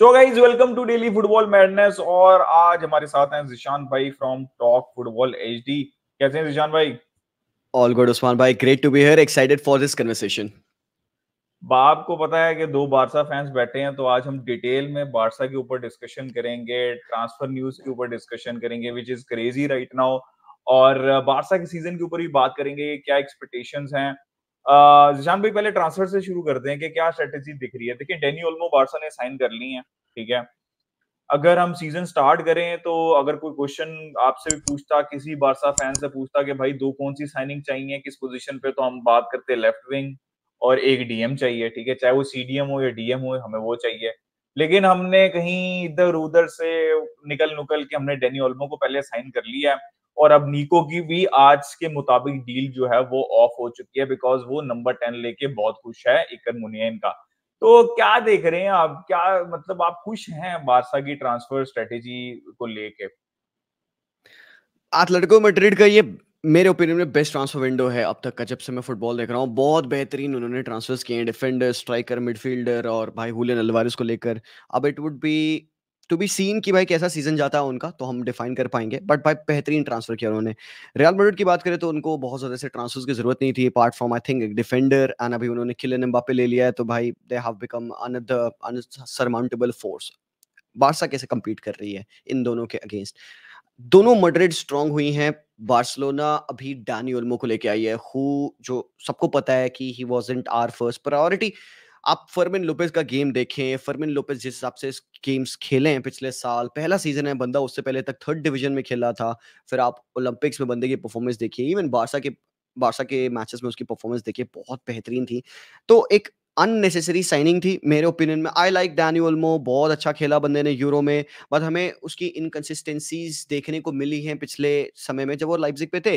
So guys welcome to daily football madness और आज हमारे साथ हैं जिशान भाई फ्रॉम टॉक फुटबॉल एचडी कैसे हैं जिशान भाई ऑल गुड उस्मान भाई great to be here excited for this conversation बाप को पता है कि दो बारसा फैंस बैठे हैं तो आज हम डिटेल में बारसा के ऊपर डिस्कशन करेंगे ट्रांसफर न्यूज के ऊपर डिस्कशन करेंगे which is crazy right now और बारसा के सीजन के ऊपर भी बात करेंगे क्या एक्सपेक्टेशंस हैं जिशान भाई पहले ट्रांसफर से शुरू करते हैं कि क्या स्ट्रेटेजी दिख रही है देखिए डेनी ओलमो बारसा ने साइन कर ली है ठीक है अगर हम सीजन स्टार्ट करें तो अगर कोई क्वेश्चन आपसे भी पूछता किसी बारसा फैन से पूछता कि भाई दो कौन सी साइनिंग चाहिए किस पोजीशन पे तो हम बात करते लेफ्ट विंग और एक डीएम चाहिए ठीक है चाहे वो सीडीएम हो या डीएम हो हमें वो चाहिए लेकिन हमने कहीं इधर उधर से निकल नुकल के हमने डेनी ओलमो को पहले साइन कर लिया है और अब नीको की भी आज के मुताबिक डील जो है वो ऑफ हो चुकी है बिकॉज वो नंबर टेन लेके बहुत खुश है इकर मुनियन का तो क्या देख रहे हैं आप क्या मतलब आप खुश हैं बारसा की ट्रांसफर स्ट्रेटेजी को लेके एथलेटिको मैड्रिड का ये मेरे ओपिनियन में बेस्ट ट्रांसफर विंडो है अब तक का जब से मैं फुटबॉल देख रहा हूँ बहुत बेहतरीन उन्होंने ट्रांसफर्स किए हैं डिफेंडर स्ट्राइकर मिडफील्डर और भाई हुलियन अलवारिस को लेकर अब it would be to be seen कि भाई कैसा सीजन जाता है उनका तो हम डिफाइन कर पाएंगे बट भाई बेहतरीन ट्रांसफर किया उन्होंने रियल मेड्रिड की बात करें तो उनको बहुत ज्यादा से ट्रांसफर की जरूरत नहीं थी apart from I think defender and अभी उन्होंने नंबा पे ले लिया है तो भाई they have become surmountable force Barca कैसे कम्पीट कर रही है इन दोनों के अगेंस्ट दोनों मड्रिड स्ट्रांग हुई हैं बार्सिलोना अभी डैनी ओल्मो को लेके आई है हु जो सबको पता है कि he wasn't our first priority आप फर्मिन लोपेज का गेम देखें फर्मिन लोपेज जिस हिसाब से गेम्स खेले हैं पिछले साल पहला सीजन है बंदा उससे पहले तक थर्ड डिवीजन में खेला था फिर आप ओलंपिक्स में बंदे की परफॉर्मेंस देखिए इवन बारसा के बारसा के मैचेस में उसकी परफॉर्मेंस देखिए बहुत बेहतरीन थी तो एक अननेसेसरी साइनिंग थी मेरे ओपिनियन में आई लाइक डैनियल मो बहुत अच्छा खेला बंदे ने यूरो में बट हमें उसकी इनकन्सिस्टेंसीज देखने को मिली हैं पिछले समय में जब वो लाइफिक पे थे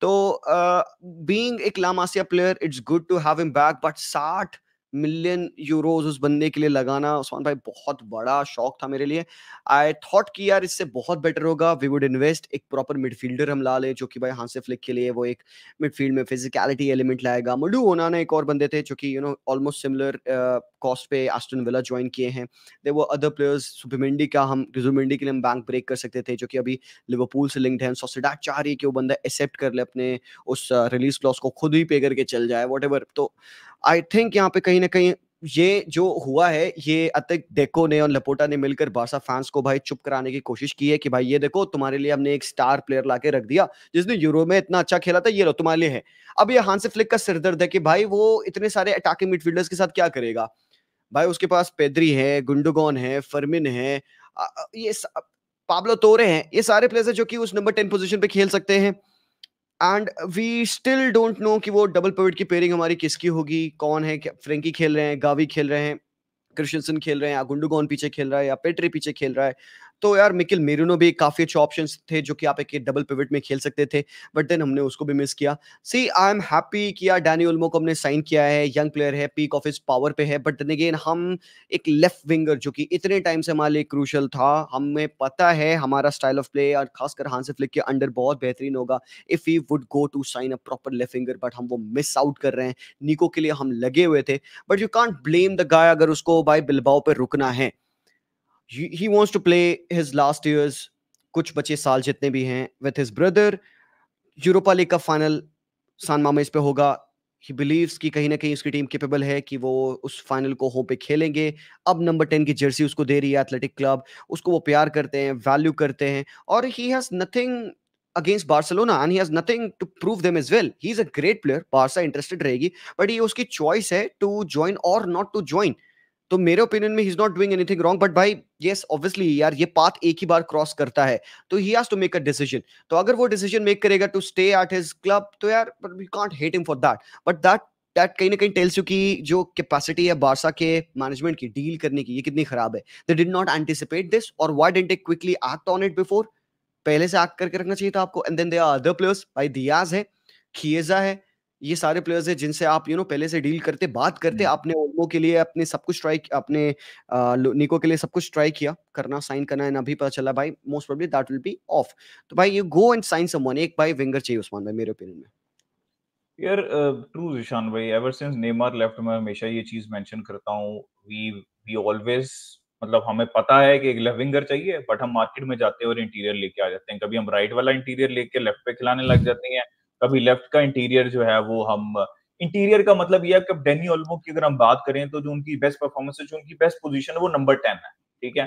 तो बीइंग uh, एक La Masia player it's good to have him back but साठ मिलियन यूरोज उस बंदे के लिए लगाना उस्मान भाई बहुत बड़ा शौक था मेरे लिए आई थॉट कि यार इससे बहुत बेटर होगा वी वुड इन्वेस्ट एक प्रॉपर मिडफील्डर हम ला लें जो कि भाई हांसे फ्लिक के लिए वो एक मिडफील्ड में फिजिकलिटी एलिमेंट लाएगा मडू ओनाना एक और बंदे थे जो कि you know almost similar cost पे एस्टन विला ज्वाइन किए हैं दे वो अदर प्लेयर्स सुबिमेंडी का हम जुबिमेंडी के लिए हम बैंक ब्रेक कर सकते थे जो कि अभी लिवरपूल से लिंक्ड है सोसिडा चाह रही है कि वो बंदा एक्सेप्ट कर ले अपने उस रिलीज uh, क्लॉस को खुद ही पे करके चल जाए वॉट तो आई थिंक यहाँ पे कहीं ना कहीं ये जो हुआ है ये अतिक डेको ने और लपोटा ने मिलकर बारसा फैंस को भाई चुप कराने की कोशिश की है कि भाई ये देखो तुम्हारे लिए हमने एक स्टार प्लेयर लाके रख दिया जिसने यूरो में इतना अच्छा खेला था ये लो तुम्हारे लिए है अब ये हांसे फ्लिक का सिरदर्द है कि भाई वो इतने सारे अटैकिंग मिडफील्डर्स के साथ क्या करेगा भाई उसके पास पेदरी है गुंडोगॉन है फर्मिन है ये पाब्लो तोरे हैं ये सारे प्लेयर्स है जो कि उस नंबर टेन पोजिशन पे खेल सकते हैं and we still don't know कि वो डबल पिवट की पेयरिंग हमारी किसकी होगी कौन है फ्रेंकी खेल रहे हैं गावी खेल रहे हैं क्रिश्चनसन खेल रहे हैं या गुंडूगॉन पीछे खेल रहा है या पेट्री पीछे खेल रहा है तो यार मिकिल मेरिनो भी काफी अच्छे ऑप्शन थे जो कि आप एक डबल पेविट में खेल सकते थे बट देन हमने उसको भी मिस किया सी आई एम हैप्पी यार डैनी उल्मो को हमने साइन किया है यंग प्लेयर है पीक ऑफ इस पावर पे है बट देन अगेन हम एक लेफ्ट विंगर जो कि इतने टाइम से हमारे लिए क्रूशल था हमें पता है हमारा स्टाइल ऑफ प्ले और खासकर हांसे फ्लिक के अंडर बहुत बेहतरीन होगा if you would go to sign a proper left winger but हम वो मिस आउट कर रहे हैं निको के लिए हम लगे हुए थे but you can't blame the guy अगर उसको भाई बिलबाओ पर रुकना है he wants to play his last years कुछ बचे साल जितने भी हैं with his brother Europa League का फाइनल सान मामेज पे होगा ही बिलीव्स कि कहीं ना कहीं उसकी टीम केपेबल है कि वो उस फाइनल को होम पे खेलेंगे अब नंबर टेन की जर्सी उसको दे रही है एथलेटिक क्लब उसको वो प्यार करते हैं वैल्यू करते हैं और he has nothing against Barcelona and he has nothing to prove them as well he is a great player Barca interested रहेगी बट ये उसकी चॉइस है टू ज्वाइन और नॉट टू ज्वाइन तो मेरे ओपिनियन में he is not doing anything wrong but भाई yes obviously यार ये पाथ एक ही बार क्रॉस करता है तो he has to make a decision तो अगर वो डिसीजन मेक करेगा to stay at his club तो यार but we can't hate him for that but that that कहीं ना कहीं टेल्स यू कि जो कैपेसिटी है बारसा के मैनेजमेंट की डील करने की ये कितनी खराब है they did not anticipate this और why didn't take quickly act on it before पहले से एक्ट करके रखना चाहिए था आपको and then there are other players भाई दियाज है खिएजा है ये सारे प्लेयर्स हैं जिनसे आप यू नो पहले से डील करते बात करते हम्म। आपने ओल्मो के लिए अपने सब कुछ ट्राई अपने निको के लिए सब कुछ ट्राई किया करना साइन करना है अभी पता चला भाई most probably that will be off तो भाई you go and sign someone एक भाई विंगर चाहिए उस्मान भाई मेरे ओपिनियन में यार ट्रू ईशान भाई एवर सिंस नेमार लेफ्ट मैं हमेशा ये चीज मेंशन करता हूं वी वी ऑलवेज मतलब हमें पता है कि एक लेफ्ट विंगर चाहिए बट हम मार्केट में जाते हैं और इंटीरियर लेके आ जाते हैं कभी हम राइट वाला इंटीरियर लेके लेफ्ट पे खिलाने लग जाते हैं कभी लेफ्ट का इंटीरियर जो है वो हम इंटीरियर का मतलब यह है कि डेनी ओल्मो की अगर हम बात करें तो जो उनकी बेस्ट परफॉर्मेंस है जो उनकी बेस्ट पोजीशन है वो नंबर टेन है ठीक है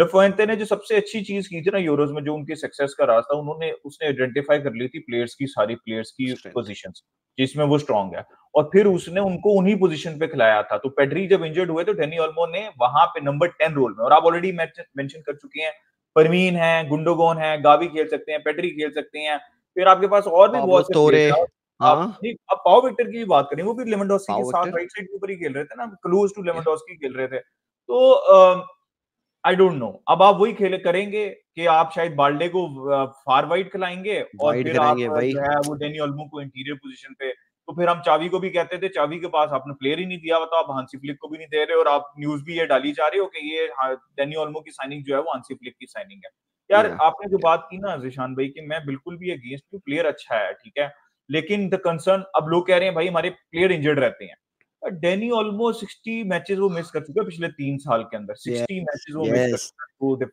लफोइंते ने जो सबसे अच्छी चीज की थी ना यूरोज में जो उनके सक्सेस का रास्ता उन्होंने उसने आइडेंटिफाई कर ली थी प्लेयर्स की सारी प्लेयर्स की पोजिशन जिसमें वो स्ट्रांग है और फिर उसने उनको उन्हीं पोजीशन पे खिलाया था तो पेडरी जब इंजर्ड हुए तो डेनी ऑलमो ने वहां पे नंबर टेन रोल में और आप ऑलरेडी मेंशन कर चुके हैं परवीन है गुंडोगोन है गावी खेल सकते हैं पेडरी खेल सकते हैं फिर आपके पास और भी बहुत तोरे हाँ? अब पाओ विक्टर की बात करें वो भी लेमनडोस्की के साथ राइट साइड के ऊपर ही खेल रहे थे ना क्लोज टू लेमनडोस्की खेल रहे थे तो आई डोंट नो अब आप वही खेल करेंगे कि आप शायद बाल्डे को फार वाइड खिलाएंगे और फिर आप जो है वो डेनी ऑल्मो को इंटीरियर पोजीशन पे तो फिर हम चावी को भी कहते थे चावी के पास आपने प्लेयर ही नहीं दिया हुआ तो आप हांसी फ्लिक को भी नहीं दे रहे और आप न्यूज भी ये डाली जा रहे हो कि ये डेनी हाँ, ऑलमो की साइनिंग जो है वो हांसी फ्लिक की साइनिंग है यार आपने जो बात की ना जिशान भाई की मैं बिल्कुल भी अगेंस्ट हूँ प्लेयर अच्छा है ठीक है लेकिन द कंसर्न अब लोग कह रहे हैं भाई हमारे प्लेयर इंजर्ड रहते हैं डेनी ऑलमोस्ट सिक्सटी मैचेस वो मिस कर चुका है पिछले तीन साल के अंदर सिक्सटी मैचेस वो मिस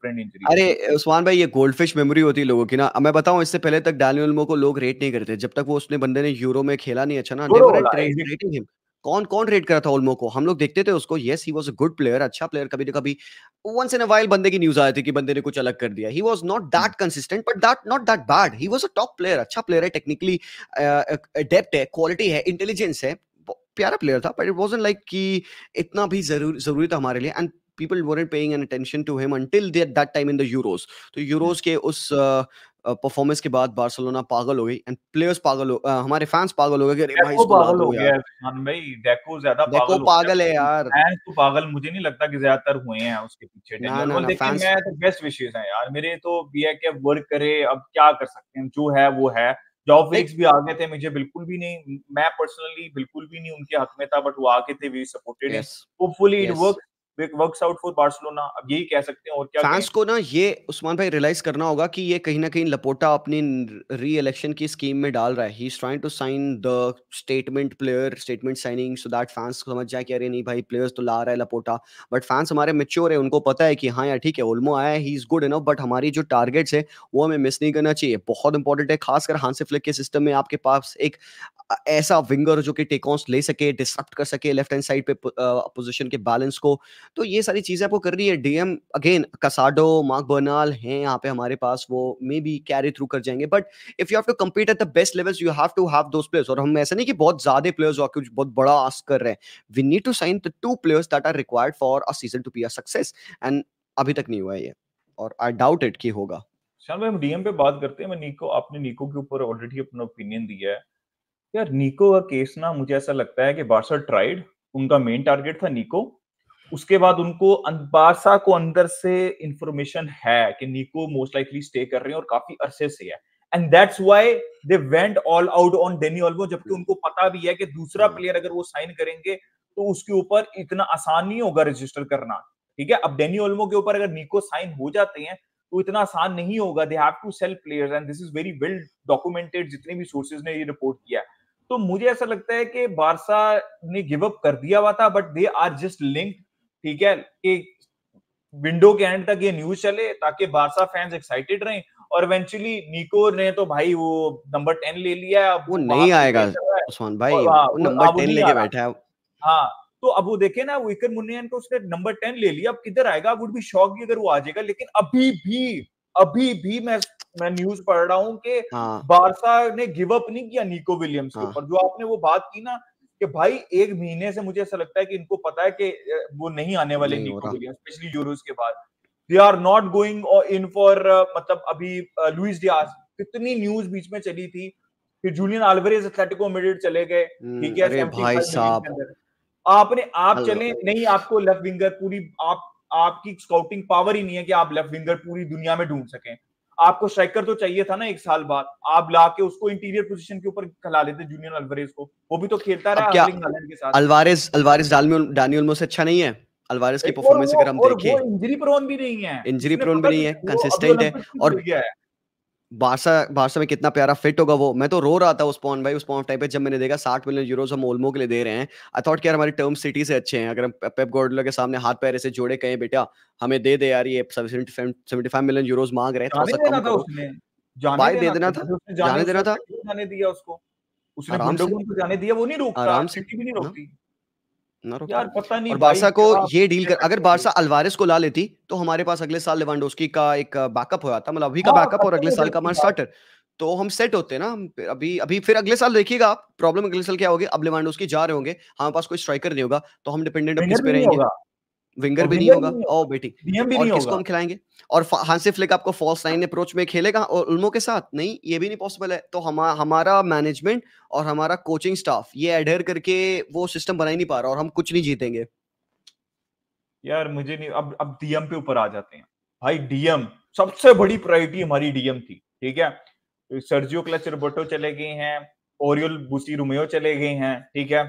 कर अरे उस्मान भाई ये गोल्ड फिश मेमोरी होती है लोगों की ना मैं बताऊं इससे पहले तक डैनी ऑल्मो को लोग रेट नहीं करते जब तक वो उसने बंदे ने यूरो में खेला नहीं अच्छा ना रेटिंग हिम कौन कौन रेट करा था ओल्मो को हम लोग देखते थे उसको yes he was a good player अच्छा प्लेयर कभी ना कभी वंस इन अ वाइल बंदे की न्यूज आई थी कि बंदे ने कुछ अलग कर दिया he was not that consistent but that not that bad he was a top player अच्छा प्लेयर है टेक्निकली डेप्थ है क्वालिटी है इंटेलिजेंस है प्यारा प्लेयर था बट इट वॉज लाइक कि इतना भी जरूर जरूरी था हमारे लिए and people weren't paying an attention to him until that time in the Euros तो यूरोज hmm. के उस परफॉर्मेंस uh, के बाद बार्सिलोना पागल हो गई एंड प्लेयर्स पागल हो uh, हमारे फैंस पागल हो गए अरे भाई इसको पागल हो गया मान भाई डेको ज्यादा पागल डेको पागल है यार फैंस तो पागल मुझे नहीं लगता कि ज्यादातर हुए हैं उसके पीछे ना, ना, ना, लेकिन मैं तो बेस्ट विशेस हैं यार मेरे तो बीए के वर्क करे अब क्या कर सकते हैं जो है वो है जॉब वीक्स भी आ गए थे मुझे बिल्कुल भी नहीं मैं पर्सनली बिल्कुल भी नहीं उनके हक में था बट वो आगे थे we supported hopefully it work works out for Barcelona अब यही कह सकते हैं और क्या फैंस को ना ये उस्मान भाई रियलाइज करना होगा कि ये कहीं ना कहीं लपोटा अपनी री इलेक्शन की स्कीम में डाल रहा है he is trying to sign the statement player statement signing so that fans समझ जाए कि अरे नहीं भाई प्लेयर्स तो ला रहा है लपोटा बट फैंस हमारे मेच्योर है उनको पता है कि हाँ यार ठीक है आया है he is good enough but हमारी जो टारगेट्स है वो हमें मिस नहीं करना चाहिए बहुत इंपॉर्टेंट है खासकर हांसी फ्लिक के सिस्टम में आपके पास एक ऐसा विंगर जो कि टेक ले सके डिस्टर्ब कर सके लेफ्ट हैंड साइड पे पोजीशन के बैलेंस को तो ये सारी चीज़ें आपको कर रही है DM again Casado Marc Bernal हैं यहाँ पे हमारे पास वो मे बी कैरी थ्रू कर जाएंगे but if you have to compete at the best levels you have to have दो प्लेयर्स और हम ऐसा नहीं कि बहुत ज्यादा प्लेयर्स और कुछ बहुत बड़ा आस्क कर रहे हैं we need to sign the two players that are required for a season to be a success and अभी तक नहीं हुआ है ये और आई डाउट इट कि होगा शाम हम डीएम पे बात करते हैं मैं नीको आपने नीको के ऊपर ऑलरेडी अपना ओपिनियन दिया है यार नीको का केस ना मुझे ऐसा लगता है कि बार्सा ट्राइड उनका मेन टारगेट था नीको उसके बाद उनको अं, बारसा को अंदर से इंफॉर्मेशन है कि निको मोस्ट लाइकली स्टे कर रहे हैं और काफी अरसे से है and that's why they went all out on Dani Olmo जबकि उनको पता भी है कि दूसरा प्लेयर हाँ। अगर वो साइन करेंगे तो उसके ऊपर इतना आसान नहीं होगा रजिस्टर करना ठीक है अब डेनी ओल्मो के ऊपर अगर निको साइन हो जाते हैं तो इतना आसान नहीं होगा they have to sell players and this is very well documented जितने भी सोर्सेज ने ये रिपोर्ट किया तो मुझे ऐसा लगता है कि बारसा ने गिव अप कर दिया हुआ था but they are just linked ठीक है कि विंडो के एंड तक ये न्यूज चले ताकि बारसा फैंस एक्साइटेड रहे और इवेंचुअली निको ने तो भाई वो नंबर टेन ले लिया है वो नहीं आएगा उस्मान भाई नंबर टेन हाँ, लेके बैठा है हाँ तो अब वो देखे ना विकर मुनियन को उसने नंबर टेन ले लिया अब किधर आएगा वुड बी शॉक भी अगर वो आ जाएगा लेकिन अभी भी अभी भी मैं मैं न्यूज पढ़ रहा हूँ कि हाँ। बारसा ने गिव अप नहीं किया निको विलियम्स के हाँ। ऊपर जो आपने वो बात की ना कि भाई एक महीने से मुझे ऐसा लगता है कि इनको पता है कि वो नहीं आने वाले स्पेशली यूरोज के बाद they are not going in for मतलब अभी लुइस uh, डियास कितनी न्यूज बीच में चली थी कि जूलियन आल्वारेज एथलेटिको मिड्रिड चले गए हम्म, ठीक है भाई साहब आपने आप चले नहीं आपको लेफ्ट विंगर पूरी आप आपकी स्काउटिंग पावर ही नहीं है कि आप लेफ्ट विंगर पूरी दुनिया में ढूंढ सकें आपको स्ट्राइकर तो चाहिए था ना एक साल बाद आप ला के उसको इंटीरियर पोजीशन के ऊपर खिला लेते जूनियर अल्वारेज को वो भी तो खेलता रहा के साथ अल्वारेज अल्वारेज डैनियल मोस अच्छा नहीं है अल्वारेज की परफॉर्मेंस अगर हम देखें इंजरी प्रोन भी नहीं है इंजरी प्रोन भी नहीं है कंसिस्टेंट है और बारसा बारसा में कितना प्यारा फिट होगा वो मैं तो रो रहा था उस पॉन भाई उस पॉन टाइम पे जब मैंने देखा साठ मिलियन यूरोज हम ओलमो के लिए दे रहे हैं आई थॉट यार हमारी टर्म सिटी से अच्छे हैं अगर हम पेप गोडलो के सामने हाथ पैर ऐसे जोड़े कहें बेटा हमें दे दे यार ये सेवेंटी फाइव मिलियन यूरोज मांग रहे हैं थोड़ा भाई दे देना था जाने देना था जाने दिया उसको उसने जाने दिया वो नहीं रोकता सिटी भी नहीं हाँ। रोकती यार पता नहीं और बारसा को ये डील कर अगर बारसा अल्वारिस को ला लेती तो हमारे पास अगले साल लेवांडोस्की का एक बैकअप हो जाता मतलब अभी का बैकअप हाँ, और अगले साल का हमारा स्टार्टर तो हम सेट होते ना अभी अभी फिर अगले साल देखिएगा आप प्रॉब्लम अगले साल क्या होगी अब लेवांडोस्की जा रहे होंगे हमारे पास कोई स्ट्राइकर नहीं होगा तो हम डिपेंडेंट किस पे रहेंगे विंगर भी नहीं होगा ओ बेटी भी नहीं होगा हम खिलाएंगे और हांसी फ्लिक आपको फॉल्स लाइन अप्रोच में खेलेगा और उल्मो के साथ नहीं ये भी नहीं पॉसिबल है तो हम हमारा मैनेजमेंट और हमारा कोचिंग स्टाफ ये एडहेर करके वो सिस्टम बना ही नहीं पा रहा और हम कुछ नहीं जीतेंगे यार मुझे नहीं अब अब डीएम पे ऊपर आ जाते हैं भाई डीएम सबसे बड़ी प्रायोरिटी हमारी डीएम थी ठीक है सर्जियो क्लच रोबोटो चले गए हैं ओरियल बुसी रोमियो चले गए हैं ठीक है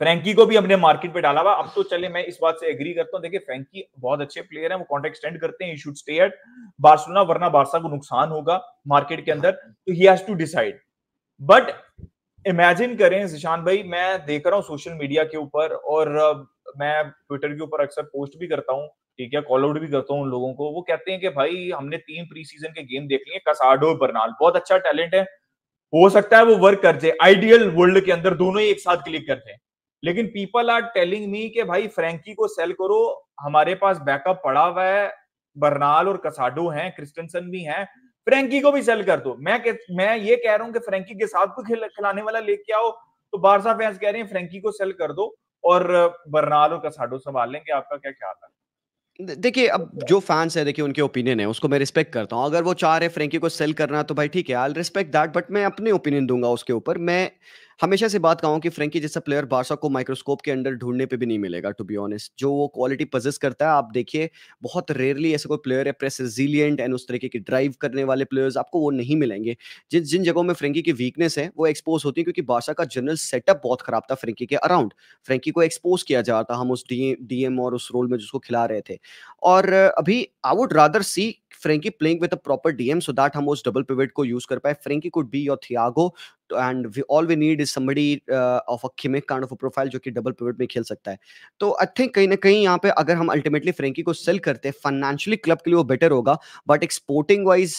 फ्रेंकी को भी हमने मार्केट पे डाला हुआ अब तो चले मैं इस बात से एग्री करता हूँ देखिए फ्रेंकी बहुत अच्छे प्लेयर हैं वो कॉन्ट्रैक्ट एक्सटेंड करते हैं शुड स्टे एट बार्सलोना वरना बार्सा को नुकसान होगा मार्केट के अंदर तो he has to decide but imagine करें जिशान भाई मैं देख रहा हूँ सोशल मीडिया के ऊपर और मैं ट्विटर के ऊपर अक्सर पोस्ट भी करता हूँ ठीक है कॉल आउट भी करता हूँ उन लोगों को वो कहते हैं कि भाई हमने तीन प्री सीजन के गेम देख लिए कसाडो बर्नाल बहुत अच्छा टैलेंट है हो सकता है वो वर्क कर जाए आइडियल वर्ल्ड के अंदर दोनों ही एक साथ क्लिक करते हैं लेकिन पीपल आर टेलिंग मी के भाई फ्रेंकी को सेल करो हमारे पास बैकअप पड़ा हुआ है बर्नाल और कसाडो हैं क्रिस्टनसन भी हैं फ्रेंकी को भी सेल कर दो मैं के, मैं ये कह रहा हूं कि फ्रेंकी के साथ को खिल, खिलाने वाला लेके आओ तो बारसा फैंस कह रहे हैं फ्रेंकी को सेल कर दो और बर्नाल और कसाडो संभाल लेंगे आपका क्या ख्याल है देखिए अब जो फैंस है देखिए उनके ओपिनियन है उसको मैं रिस्पेक्ट करता हूँ अगर वो चाह रहे फ्रेंकी को सेल करना तो भाई ठीक है आई रिस्पेक्ट दैट बट मैं अपने ओपिनियन दूंगा उसके ऊपर मैं हमेशा से बात कहूँ कि फ्रेंकी जैसा प्लेयर बारसा को माइक्रोस्कोप के अंडर ढूंढने पे भी नहीं मिलेगा टू बी ऑनेस्ट जो वो क्वालिटी पजेस करता है आप देखिए बहुत रेयरली ऐसे कोई प्लेयर है प्रेस रेजिलियंट एंड उस तरीके के ड्राइव करने वाले प्लेयर्स आपको वो नहीं मिलेंगे जिन जिन जगहों में फ्रेंकी की वीकनेस है वो एक्सपोज होती है क्योंकि बारसा का जनरल सेटअप बहुत खराब था फ्रेंकी के अराउंड फ्रेंकी को एक्सपोज किया जा रहा था हम उस डीएम और उस रोल में जिसको खिला रहे थे और अभी I would rather see Frenkie playing with a proper DM so that हम उस डबल पिवट को यूज कर पाए Frenkie could be your Thiago and we all we need is of uh, of a Kimmich kind of जो कि double pivot में खेल सकता है तो आई थिंक कहीं ना कहीं यहाँ पे अगर हम अल्टीमेटली फ्रेंकी को सेल करते हैं फाइनेंशियली क्लब के लिए वो बेटर होगा बट uh, एक स्पोर्टिंग वाइज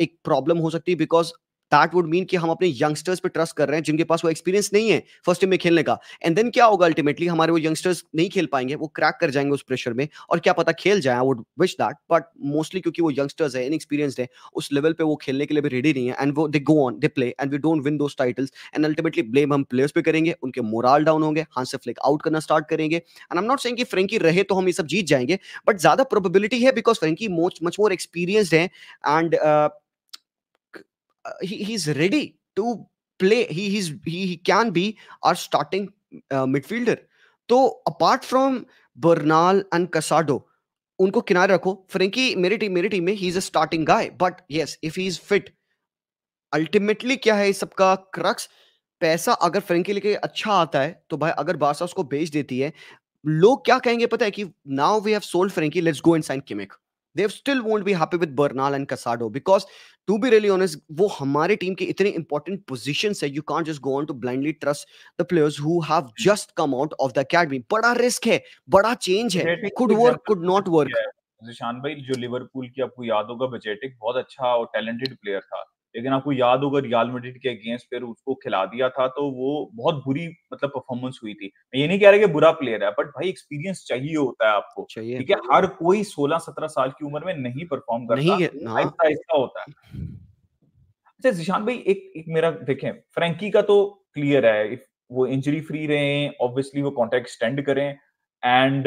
एक प्रॉब्लम हो सकती है बिकॉज दैट वुड मीन कि हम अपने यंगस्टर्स पे ट्रस्ट कर रहे हैं जिनके पास वो एक्सपीरियंस नहीं है फर्स्ट टीम में खेलने का एंड देन क्या होगा अल्टीमेटली हमारे वो यंगस्टर्स नहीं खेल पाएंगे वो क्रैक कर जाएंगे उस प्रेशर में और क्या पता खेल जाए I would wish that but mostly क्योंकि वो यंगस्टर्स है एक्सपीरियंस है उस लेवल पे वो खेलने के लिए भी रेडी नहीं है एंड वो they go on they play and we don't win दो टाइटल्स एंड अल्टीमेटली ब्लेम हम प्लेयर्स पे करेंगे उनके मोरल डाउन होंगे हाँ से फ्लिक आउट करना स्टार्ट करेंगे and I am not saying कि फ्रेंकी रहे तो हम ये सब जीत जाएंगे बट ज्यादा प्रोबेबिलिटी है because Frenkie much more experience है and uh, he, he's ready to play. He he's, he, he can be our starting uh, midfielder. तो apart from Bernal and Casado उनको किनारे रखो फ्रेंकी मेरी टीम मेरी team में he is a starting guy but yes if he is fit ultimately क्या है इस सबका क्रक्स पैसा अगर फ्रेंकी लेके अच्छा आता है तो भाई अगर बादशाह उसको बेच देती है लोग क्या कहेंगे पता है कि now we have sold Frenkie let's go and sign Kimmich they still won't be happy with Bernal and Casado because, to be really honest, वो हमारे टीम के इतने important positions है. You can't just go on to blindly trust the players who have just come out of the academy. बड़ा risk है, बड़ा change है. Could work, could not work. Zeeshan भाई जो लिवरपूल की आपको याद होगा बजेटिक बहुत अच्छा और टैलेंटेड प्लेयर था लेकिन आपको याद होगा रियाल मेडिट के अगेंस्ट फिर उसको खिला दिया था तो वो बहुत बुरी मतलब परफॉर्मेंस हुई थी मैं ये नहीं कह रहा कि बुरा प्लेयर है बट भाई एक्सपीरियंस चाहिए होता है आपको ठीक है हर कोई सोलह सत्रह साल की उम्र में नहीं परफॉर्म करता ऐसा हाँ। होता है अच्छा जिशान भाई एक एक मेरा देखें फ्रेंकी का तो क्लियर है वो इंजरी फ्री रहे ऑब्वियसली वो कॉन्टेक्ट एक्सटेंड करें and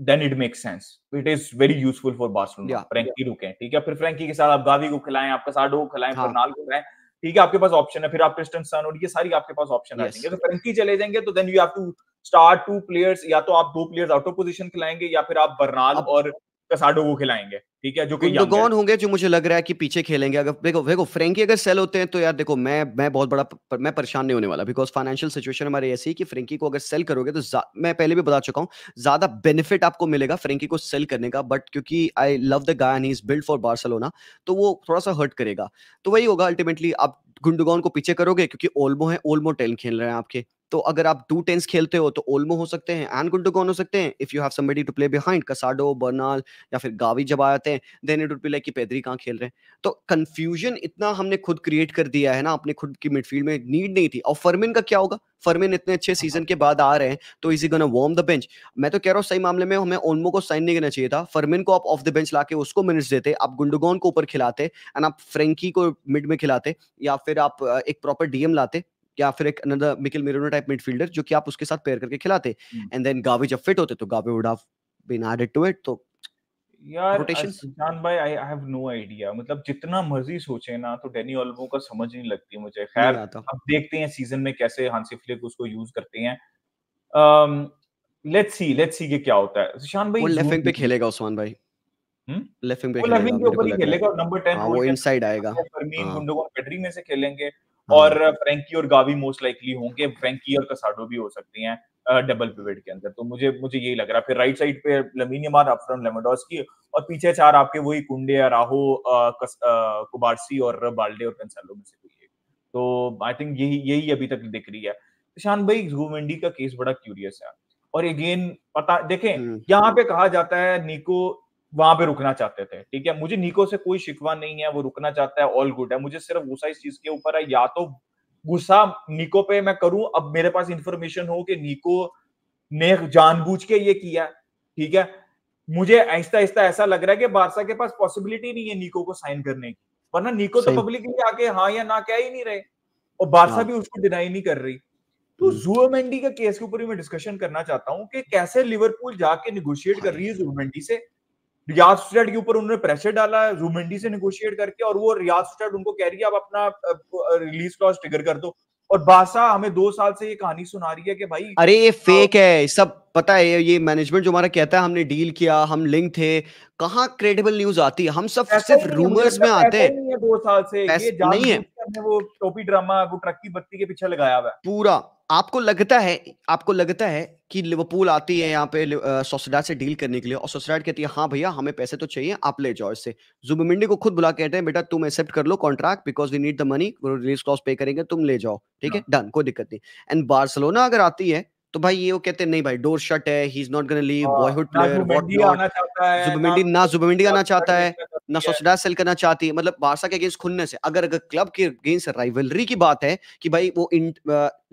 then it make sense it is very useful for Barcelona Frenkie रुके ठीक है फिर फ्रेंकी के साथ आप गावी को खिलाएं आपका साडो को खिलाएं हाँ. फर्नाल को खिलाएं ठीक है आपके पास ऑप्शन है फिर आप क्रिस्टन सन और ये सारी आपके पास ऑप्शन yes. तो फ्रेंकी चले जाएंगे तो then you have to start two players या तो आप दो प्लेयर्स आउट ऑफ पोजिशन खिलाएंगे या फिर आप बर्नाल और कसाडो को खिलाएंगे ठीक है जो कि तो कौन होंगे जो मुझे लग रहा है कि पीछे खेलेंगे अगर देखो देखो फ्रेंकी अगर सेल होते हैं तो यार देखो मैं मैं बहुत बड़ा पर, मैं परेशान नहीं होने वाला बिकॉज फाइनेंशियल सिचुएशन हमारी ऐसी है कि फ्रेंकी को अगर सेल करोगे तो मैं पहले भी बता चुका हूँ ज्यादा बेनिफिट आपको मिलेगा फ्रेंकी को सेल करने का बट क्योंकि I love the guy and is build for Barcelona तो वो थोड़ा सा हर्ट करेगा तो वही होगा अल्टीमेटली आप गुंडुगॉन को पीछे करोगे क्योंकि ओल्मो है ओल्मो टेन खेल रहे हैं आपके तो अगर आप टू टेंस खेलते हो तो ओलमो हो सकते हैं एन गुंडोगॉन हो सकते हैं if you have somebody to play behind Casado Bernal या फिर गावी जब आते हैं then it would be like कि पेदरी कहाँ खेल रहे हैं तो कंफ्यूजन इतना हमने खुद क्रिएट कर दिया है ना अपने खुद की मिडफील्ड में नीड नहीं थी और फर्मिन का क्या होगा फर्मिन इतने अच्छे सीजन के बाद आ रहे हैं तो इसी गोना वार्म द बेंच मैं तो कह रहा हूँ सही मामले में हमें ओलमो को साइन नहीं करना चाहिए था फर्मिन को आप ऑफ द बेंच लाके उसको मिनट्स देते आप गुंडगोन को ऊपर खिलाते एंड आप फ्रेंकी को मिड में खिलाते या फिर आप एक प्रॉपर डीएम लाते या फिर एक another Mikel Merino type midfielder जो कि आप उसके साथ पेयर करके खिलाते एंड देन गावे जब फिट होते तो Gavi would have been added to it तो यार जान भाई आई हैव नो आइडिया मतलब जितना मर्जी सोचे ना तो डेनी ऑल्मो का समझ नहीं लगती मुझे खैर अब देखते हैं सीजन में कैसे हांसी फ्लिक उसको यूज करते हैं लेट्स सी लेट्स सी कि क्या होता है सुशांत भाई वो लेफ्ट विंग पे खेलेगा उस्मान भाई लेफ्ट हम्म? विंग पे खेलेगा लेफ्ट विंग के ऊपर ही खेलेगा और नंबर 10 वो इनसाइड आएगा फरमीन गुंडोगन पेड्री में से खेलेंगे हाँ। और फ्रेंकी और गावी मोस्ट लाइकली होंगे फ्रेंकी और कसाडो भी हो सकती हैं डबल पिवट के अंदर तो मुझे मुझे यही लग रहा है फिर राइट साइड पे लमीन यमार अप फ्रंट लेमाडोस की और पीछे चार आपके वही कुंडे राहो कुबारसी और बाल्डे और कंसालो में से कोई एक तो आई थिंक यही यही अभी तक दिख रही है ईशान भाई जूमेंडी का केस बड़ा क्यूरियस है और अगेन पता देखें हम्म। यहाँ पे कहा जाता है निको वहां पे रुकना चाहते थे ठीक है मुझे निको से कोई शिकवा नहीं है वो रुकना चाहता है ऑल गुड है मुझे सिर्फ गुस्सा इस चीज के ऊपर है या तो गुस्सा निको पे मैं करूं अब मेरे पास इंफॉर्मेशन हो कि निको ने जानबूझ के ये किया ठीक है मुझे ऐसा ऐसा ऐसा लग रहा है कि बादशाह के पास पॉसिबिलिटी नहीं है निको को साइन करने की वरना निको तो पब्लिकली आके हाँ या ना कह ही नहीं रहे और बादशाह हाँ। भी उसको डिनाई नहीं कर रही तो जुअमेंडी का केस के ऊपर मैं डिस्कशन करना चाहता हूँ कि कैसे लिवरपूल जाके निगोशिएट कर हाँ। रही है जुअमेंडी से रियाज स्टेट के ऊपर उन्होंने प्रेशर डाला रूमेंडी से निगोशिएट करके और वो रियाज स्टेट उनको कह रही है आप अपना रिलीज क्लॉज ट्रिगर कर दो और बासा हमें दो साल से ये कहानी सुना रही है कि भाई अरे ये फेक हाँ। है सब पता है ये मैनेजमेंट जो हमारा कहता है हमने डील किया हम लिंक थे कहाँ क्रेडिबल न्यूज आती है हम सब सिर्फ रूमर्स में आते हैं है दो साल से ये नहीं है वो टोपी ड्रामा वो ट्रक की बत्ती के पीछे लगाया हुआ है पूरा आपको लगता है आपको लगता है कि लिवरपूल आती है यहाँ पे सोसडाट से डील करने के लिए और सोसडाट कहती है हाँ भैया हमें पैसे तो चाहिए आप ले जाओ इससे जुबमिंडी को खुद बुला कहते हैं बेटा तुम एक्सेप्ट कर लो contract because we need the money release clause पे करेंगे तुम ले जाओ ठीक है डन हाँ। कोई दिक्कत नहीं एंड बार्सलोना अगर आती है तो भाई ये वो कहते हैं नहीं भाई डोर शट है he is not gonna leave boyhood player what not Zubimendi ना जुबमिंडी आना चाहता है ना सोसडा सेल करना चाहती है मतलब बारसा के अगेंस्ट खुलने से अगर अगर क्लब के अगेंस्ट राइवलरी की बात है कि भाई वो इन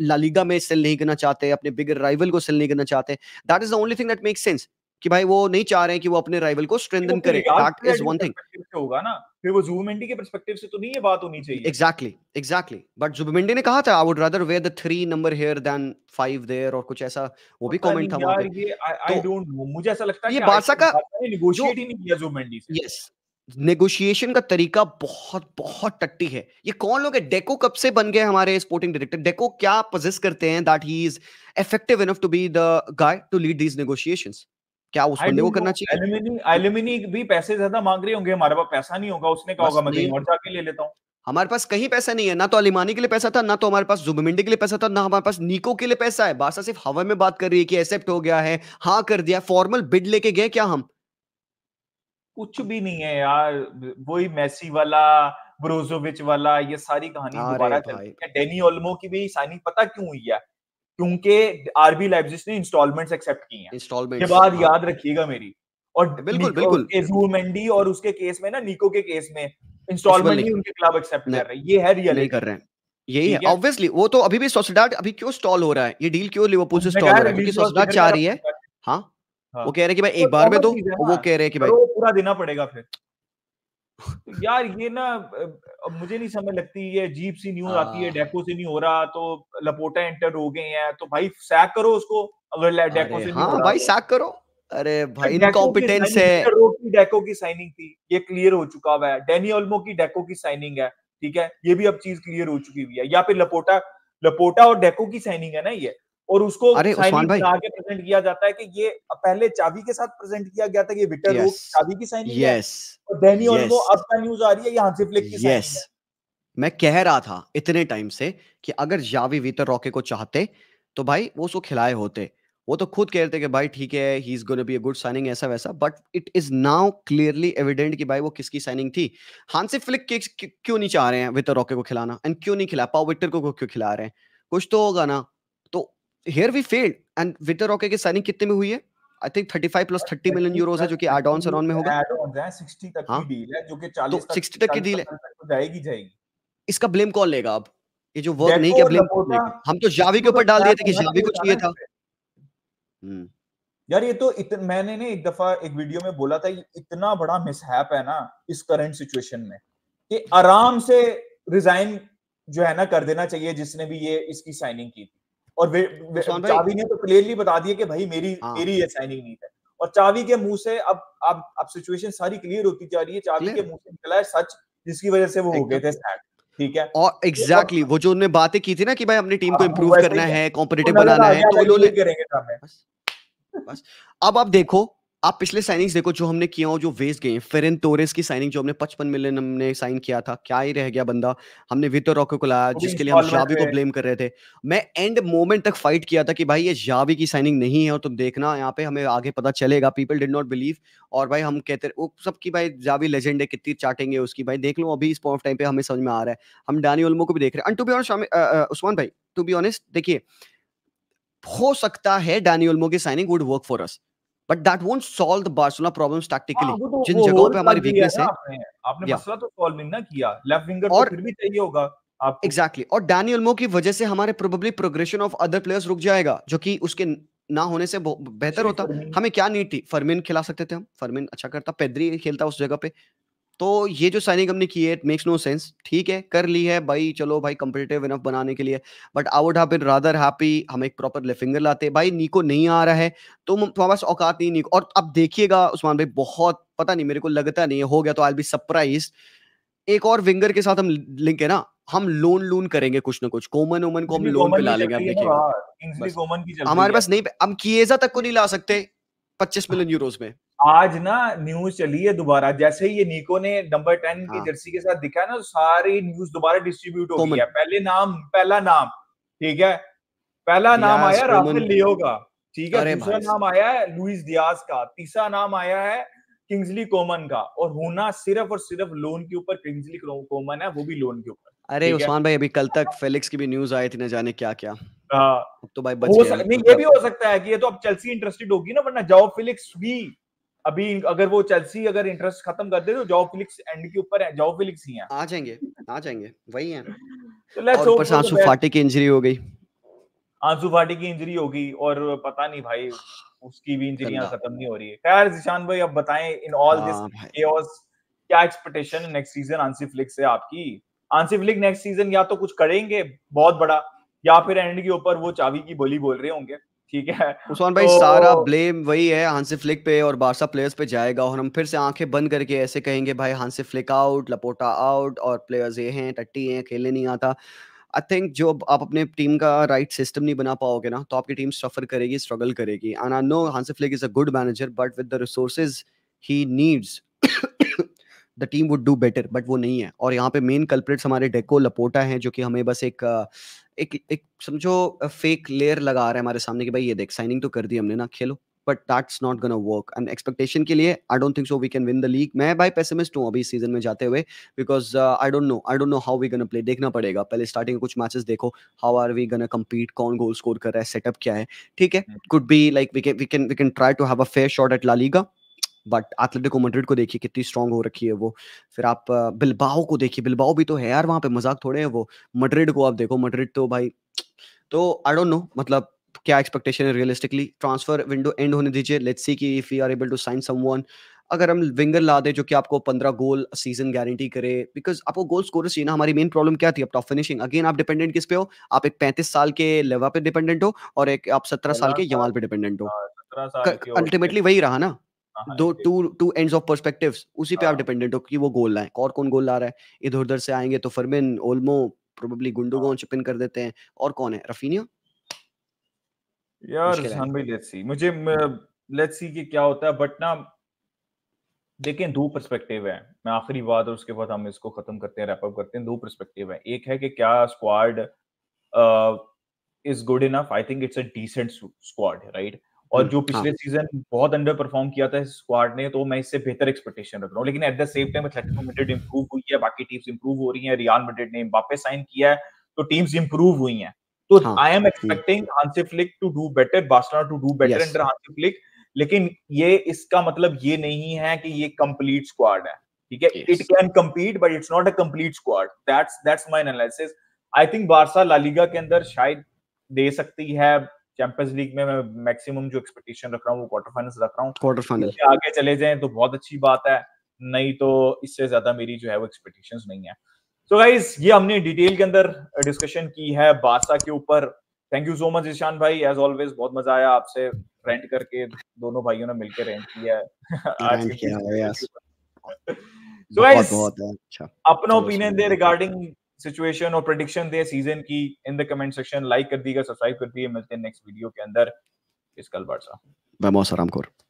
लालीगा में सेल नहीं करना चाहते अपने बिगर राइवल को सेल नहीं करना चाहते that is the only thing that make sense कि भाई वो नहीं चाह रहे हैं कि वो अपने राइवल को स्ट्रेंथन करे दैट इज वन थिंग होगा ना फिर वो जुबमेंडी के पर्सपेक्टिव से तो नहीं ये बात होनी चाहिए एग्जैक्टली एग्जैक्टली बट जुबमेंडी ने कहा था I would rather wear the three number here than five there और कुछ ऐसा वो भी कमेंट था वहां पे आई डोंट नो मुझे ऐसा लगता है ये बादशाह का नेगोशिएट ही नहीं किया जुबमेंडी से यस नेगोशिएशन का तरीका बहुत बहुत टट्टी है ये कौन लोग है डेको कब से बन गए हमारे स्पोर्टिंग डायरेक्टर डेको क्या पोजेस करते हैं that he is effective enough to be the guy to lead these negotiation क्या उस बंदे को करना चाहिए एल्युमिनी एल्युमिनी भी पैसे ज्यादा मांग रहे होंगे हमारे पास पैसा नहीं होगा उसने कहा होगा मैं कहीं और जाके ले लेता हूं हमारे पास कहीं पैसा नहीं है ना तो अलिमानी के लिए पैसा था ना तो हमारे पास जुबमिंडी के लिए पैसा था ना हमारे पास निको के लिए पैसा है बासा सिर्फ हवा में बात कर रही है कि एक्सेप्ट हो गया है हाँ कर दिया फॉर्मल बिड लेके गए क्या हम कुछ भी नहीं है यार वही मैसी वाला ब्रोजोविच वाला ये सारी कहानी दोबारा चल रही है डेनी ओल्मो की भी साइनिंग पता क्यों हुई है क्योंकि आरबी लाइपजिग ने इंस्टॉलमेंट्स एक्सेप्ट की हैं इंस्टॉलमेंट के बाद याद रखिएगा मेरी और बिल्कुल बिल्कुल एजू मेंडी और उसके केस में ना निको के केस में इंस्टॉलमेंट ही उनके खिलाफ एक्सेप्ट कर रहे हैं ये है रियल कर रहे हैं यही है ऑब्वियसली वो तो अभी भी सोसिडाट अभी क्यों स्टॉल हो रहा है ये डील क्यों लिवरपूल से स्टॉल हो रहा है क्योंकि सोसिडाट चाह रही है हां हाँ। वो कह रहे कि भाई एक बार में दो वो हाँ, कह रहे कि भाई पूरा देना पड़ेगा फिर यार ये ना अब मुझे नहीं समझ लगती ये जीप सी न्यूज आती है हाँ। डेको से नहीं हो रहा तो लपोटा एंटर हो गए हैं तो भाई सैक करो उसको अगर डेको से हाँ, भाई सैक तो। करो अरे भाई इनकॉम्पिटेंस है की डेको की साइनिंग थी ये क्लियर हो चुका हुआ है डेनी ओल्मो की डेको की साइनिंग है ठीक है ये भी अब चीज क्लियर हो चुकी हुई है या फिर लपोटा लपोटा और डेको की साइनिंग है ना ये और उसको प्रेजेंट किया जाता है कि ये पहले चाबी के साथ प्रेजेंट किया गया था कि विक्टर yes. चाबी की साइनिंग yes. है और डेनी yes. अब का न्यूज आ रही है ये हांसी फ्लिक की yes. मैं कह रहा था इतने टाइम से कि अगर जावी वितर रॉके को चाहते तो भाई वो उसको खिलाए होते वो तो खुद कह रहे थे कि भाई ठीक है he is gonna be a good signing ऐसा वैसा but it is now clearly evident कि भाई वो किसकी साइनिंग थी हांसी फ्लिक के क्यों नहीं चाह रहे हैं वितर रॉके को खिलाना एंड क्यों नहीं खिला पाओ विक्टर को क्यों खिला रहे हैं कुछ तो होगा ना here we failed and Vitor Roque की साइनिंग कितने में हुई है I think 35 plus 30 million euros है जो कि एड ऑन सर ऑन में होगा एड ऑन है 60 तक हाँ? की डील है जो कि 40 तो 60 तक की डील है तो जाएगी जाएगी इसका ब्लेम कौन लेगा अब ये जो वर्क नहीं किया ब्लेम कौन लेगा हम तो जावी के ऊपर डाल दिए थे कि जावी को चाहिए था हम्म। यार ये तो इतन, मैंने ने एक दफा एक वीडियो में बोला था ये इतना बड़ा मिसहैप है ना इस करंट सिचुएशन में कि आराम से रिजाइन जो है ना कर देना चाहिए जिसने भी ये इसकी साइनिंग की थी और तो चावी ने तो क्लियरली बता दिया कि भाई मेरी हाँ। मेरी ये साइनिंग नहीं है और चावी के मुंह से अब अब अब सिचुएशन सारी क्लियर होती जा रही है चावी के मुंह से निकला है सच जिसकी वजह से वो हो गए थे सैड ठीक है और एग्जैक्टली तो- exactly, वो जो उन्होंने बातें की थी ना कि भाई अपनी टीम को इम्प्रूव हाँ, करना है कॉम्पिटेटिव तो बनाना है तो उन्होंने करेंगे बस अब आप देखो आप पिछले साइनिंग्स देखो जो हमने किया जो वेस्ट गए फेरन तोरेस की साइनिंग जो हमने पचपन मिलियन हमने साइन किया था क्या ही रह गया बंदा हमने वितर रॉको को लाया जिसके लिए हम जावी को ब्लेम कर रहे थे मैं एंड मोमेंट तक फाइट किया था कि भाई ये जावी की साइनिंग नहीं है और तुम तो देखना यहाँ पे हमें आगे पता चलेगा पीपल डिड नॉट बिलीव और भाई हम कहते वो सबकी भाई जावी लेजेंड है कितनी चाटेंगे उसकी भाई देख लो अभी इस पॉइंट टाइम पे हमें समझ में आ रहा है हम डानी उलमो को भी देख रहे हैं and to be honest Usman भाई टू बी ऑनेस्ट देखिए हो सकता है डानी की signing would work for us but that won't solve the Barcelona problems tactically जिन जगहों पे हमारी वीकनेस है आपने मसला तो सॉल्व ना किया लेफ्ट विंगर तो और फिर भी चाहिए होगा एग्जैक्टली exactly. और डैनियल मो की वजह से हमारे probably progression of other players रुक जाएगा जो कि उसके ना होने से बेहतर होता हमें क्या नीड थी फरमिन खिला सकते थे हम फरमिन अच्छा करता पेद्री खेलता उस जगह पे तो ये जो साइनिंग हमने की है इट मेक्स नो सेंस ठीक है कर ली है भाई चलो भाई कंपिटेटिव इनफ बनाने के लिए but I would have been rather happy हम एक प्रॉपर लेफ्ट फिंगर लाते भाई नीको नहीं आ रहा है तो तुम्हारे पास औकात नहीं नीको और अब देखिएगा उस्मान भाई बहुत पता नहीं मेरे को लगता नहीं हो गया तो आई बी सरप्राइज एक और विंगर के साथ हम लिंक है ना हम लोन लून करेंगे कुछ ना कुछ कोमन ओमन को हम लोन पे ला लेंगे आप देखिए हाँ, हमारे पास नहीं हम किएजा तक को नहीं ला सकते पच्चीस मिलियन यूरोज में आज ना न्यूज चली है दोबारा जैसे ही ये निको ने नंबर टेन की जर्सी हाँ। के साथ दिखा ना तो सारी न्यूज दोबारा डिस्ट्रीब्यूट हो गई है पहले नाम पहला नाम ठीक है पहला नाम आया राहुल लियो का ठीक है दूसरा नाम आया है लुइस दियाज का तीसरा नाम आया है किंग्सली कोमन का और होना सिर्फ और सिर्फ लोन के ऊपर किंग्सली कोमन है वो भी लोन के ऊपर अरे उस्मान भाई अभी कल तक फेलिक्स की भी न्यूज आई थी ना जाने क्या क्या आ, हाँ। तो भाई बच हो सक, नहीं ये भी हो सकता है कि ये तो अब चेल्सी इंटरेस्टेड होगी ना वरना जाओ फेलिक्स भी अभी अगर वो चेल्सी अगर इंटरेस्ट खत्म कर दे तो जॉब फिलिक्स एंड के ऊपर है जॉब फिलिक्स ही है आ जाएंगे आ जाएंगे वही है तो लेट्स होप पर आंसू फाटे की इंजरी हो गई आंसू फाटी की इंजरी होगी और पता नहीं भाई उसकी भी इंजरीयां खत्म नहीं हो रही है खैर जिशान भाई अब बताएं इन ऑल दिस केओस क्या एक्सपेक्टेशन है नेक्स्ट सीजन आंसी फिलिक्स से आपकी आंसी फिलिक्स नेक्स्ट सीजन या तो कुछ करेंगे बहुत बड़ा या फिर एंड के ऊपर वो चावी की बोली बोल रहे होंगे ठीक है उस्मान भाई तो, सारा ब्लेम वही है हांसे फ्लिक पे और बारसा प्लेयर्स पे जाएगा और हम फिर से आंखें बंद करके ऐसे कहेंगे भाई Hansi Flick out Laporte out और प्लेयर्स ये हैं टट्टी हैं खेलने नहीं आता आई थिंक जो आप अपने टीम का राइट सिस्टम नहीं बना पाओगे ना तो आपकी टीम सफर करेगी स्ट्रगल करेगी and I know Hansi Flick is a good manager but with the resources he needs the team would do better but वो नहीं है और यहाँ पे मेन कल्प्रेट्स हमारे डेको लपोटा हैं जो कि हमें बस एक एक एक समझो फेक लेयर लगा रहा है हमारे सामने कि भाई ये देख साइनिंग तो कर दी हमने ना खेलो but that's not gonna work and expectation के लिए I don't think so we can win the league मैं भाई पेसमिस्ट हूँ अभी सीजन में जाते हुए because I don't know I don't know how we gonna play देखना पड़ेगा पहले स्टार्टिंग कुछ मैचेस देखो how are we gonna compete कौन गोल स्कोर कर रहा है सेटअप क्या है ठीक है could be like we can we can we can try to have a fair shot at La Liga but Atletico Madrid को देखिए कितनी स्ट्रांग हो रखी है वो फिर आप बिलबाओ को देखिए बिलबाओ भी तो है यार वहाँ पे मजाक थोड़े हैं वो मैड्रिड को आप देखो मैड्रिड तो भाई तो आई डोंट नो मतलब क्या एक्सपेक्टेशन है रियलिस्टिकली ट्रांसफर विंडो एंड होने दीजिए लेट्स सी कि if you are able to sign someone अगर हम विंगर ला दें जो कि आपको पंद्रह गोल सीजन गारंटी करे बिकॉज आपको गोल स्कोर चाहिए ना हमारी मेन प्रॉब्लम क्या थी अब टॉप फिनिशिंग अगेन आप डिपेंडेंट किस पे हो आप एक पैंतीस साल के लेवा पे डिपेंडेंट हो और एक आप सत्रह साल के यमाल पे डिपेंडेंट हो अल्टीमेटली हाँ, वही रहा ना हाँ, दो two two ends of perspectives उसी पे आप डिपेंडेंट हाँ। हो कि वो गोल लाए और कौन गोल ला रहा है इधर उधर से आएंगे तो Fermin Olmo probably Gundogan chip in कर देते हैं और कौन है रफीनिया यार रसान भाई लेट्स सी मुझे लेट्स सी कि क्या होता है बट ना देखें दो पर्सपेक्टिव है मैं आखिरी बात और उसके बाद हम इसको खत्म करते हैं रैप अप करते हैं दो पर्सपेक्टिव है एक है कि क्या squad is good enough I think it's a decent squad right और जो पिछले सीजन हाँ। बहुत अंडर परफॉर्म किया था स्क्वाड ने तो मैं इससे बेहतर एक्सपेक्टेशन रख रहा हूँ लेकिन at the same time Atletico Madrid improve हुई है बाकी टीम्स इंप्रूव हो रही है रियाल मैड्रिड ने वापस साइन किया है तो टीम्स इंप्रूव हुई हैं तो I am expecting Hansi Flick to do better Barcelona to do better under Hansi Flick लेकिन ये इसका मतलब ये नहीं है कि ये कंप्लीट स्क्वाड है ठीक है it can compete but it's not a complete squad that's that's my analysis I think Barca La Liga के अंदर शायद दे सकती है चैंपियंस लीग में मैं मैक्सिमम जो एक्सपेक्टेशन रख रहा हूँ वो क्वार्टर फाइनल रख रहा हूँ क्वार्टर फाइनल आगे चले जाए तो बहुत अच्छी बात है नहीं तो इससे ज्यादा मेरी जो है वो एक्सपेक्टेशन नहीं है तो so गाइज ये हमने डिटेल के अंदर डिस्कशन की है बादशाह के ऊपर thank you so much Ishaan भाई एज ऑलवेज बहुत मजा आया आपसे रेंट करके दोनों भाइयों ने मिलकर रेंट किया है अच्छा। अपना ओपिनियन दे रिगार्डिंग सिचुएशन और प्रडिक्शन दे सीजन की in the comment section like कर दीजिएगा सब्सक्राइब कर दीजिए मिलते हैं नेक्स्ट वीडियो के अंदर इसका बार सा मैं मोहसराम कौर